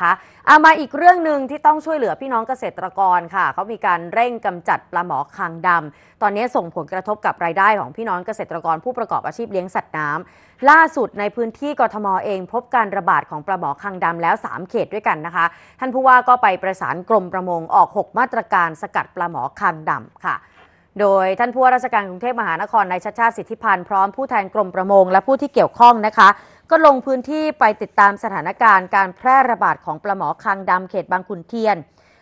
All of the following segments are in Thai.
คะเอามาอีกเรื่องหนึ่งที่ต้องช่วยเหลือพี่น้องเกษตรกรค่ะ เขามีการเร่งกำจัดปลาหมอคางดำ ตอนนี้ส่งผลกระทบกับรายได้ของพี่น้องเกษตรกรผู้ประกอบอาชีพเลี้ยงสัตว์น้ำ ล่าสุดในพื้นที่กทมเอง พบการระบาดของปลาหมอคางดำแล้ว3เขตด้วยกันนะคะ ท่านผู้ว่าก็ไปประสานกรมประมงออก 6 มาตรการสกัดปลาหมอคางดำค่ะ โดยท่านผู้ว่าราชการกรุงเทพมหานครนายชัชชาติสิทธิพันธ์พร้อมผู้แทนกรมประมงและผู้ที่เกี่ยวข้องนะคะก็ลงพื้นที่ไปติดตามสถานการณ์การแพร่ระบาดของปลาหมอคางดำเขตบางขุนเทียน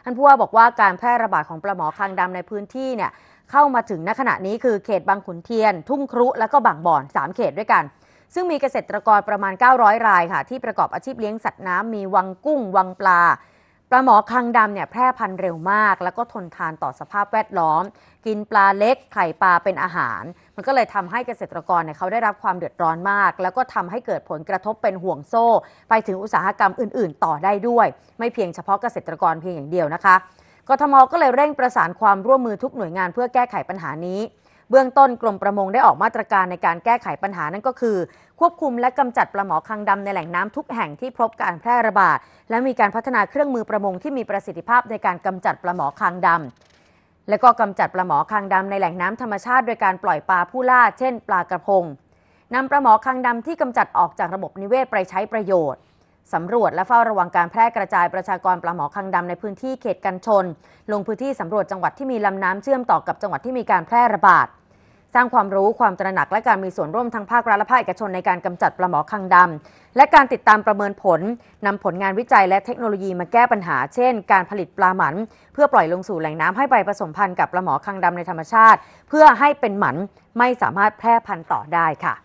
ท่านผู้ว่าบอกว่าการแพร่ระบาดของปลาหมอคางดำในพื้นที่เนี่ยเข้ามาถึงณขณะนี้ คือเขตบางขุนเทียน ทุ่งครุ และก็บางบ่อน3เขตด้วยกันซึ่งมีเกษตรกรประมาณ 900รายค่ะที่ประกอบอาชีพเลี้ยงสัตว์น้ำมีวังกุ้ง วังปลาปลาหมอคังดำเนี่ยแพร่พันธุ์เร็วมาก แล้วก็ทนทานต่อสภาพแวดล้อม กินปลาเล็กไข่ปลาเป็นอาหาร มันก็เลยทำให้เกษตรกรเนี่ยเขาได้รับความเดือดร้อนมาก แล้วก็ทำให้เกิดผลกระทบเป็นห่วงโซ่ ไปถึงอุตสาหกรรมอื่นๆต่อได้ด้วย ไม่เพียงเฉพาะเกษตรกรเพียงอย่างเดียวนะคะกทมก็เลยเร่งประสานความร่วมมือทุกหน่วยงานเพื่อแก้ไขปัญหานี้เบื้องต้นกรมประมงได้ออกมาตรการในการแก้ไขปัญหานั่นก็คือ ควบคุมและกำจัดปลาหมอคังดำในแหล่งน้ำทุกแห่งที่พบการแพร่ระบาดและมีการพัฒนาเครื่องมือประมงที่มีประสิทธิภาพในการกำจัดปลาหมอคังดำ และก็กำจัดปลาหมอคังดำในแหล่งน้ำธรรมชาติโดยการปล่อยปลาผู้ล่า เช่น ปลากระพงนำปลาหมอคังดำที่กำจัดออกจากระบบนิเวศไปใช้ประโยชน์สำรวจและเฝ้าระวังการแพร่กระจายประชากรปลาหมอคังดำในพื้นที่เขตกันชน ลงพื้นที่สำรวจจังหวัดที่มีลำน้ำเชื่อมต่อกับจังหวัดที่มีการแพร่ระบาดสร้างความรู้ความตระหนักและการมีส่วนร่วมทางภาครัฐและภาคเอกชนในการกำจัดปลาหมอคังดำและการติดตามประเมินผลนำผลงานวิจัยและเทคโนโลยีมาแก้ปัญหาเช่น การผลิตปลาหมันเพื่อปล่อยลงสู่แหล่งน้ำให้ไปผสมพันธุ์กับปลาหมอคังดำในธรรมชาติ เพื่อให้เป็นหมันไม่สามารถแพร่พันธุ์ต่อได้ค่ะ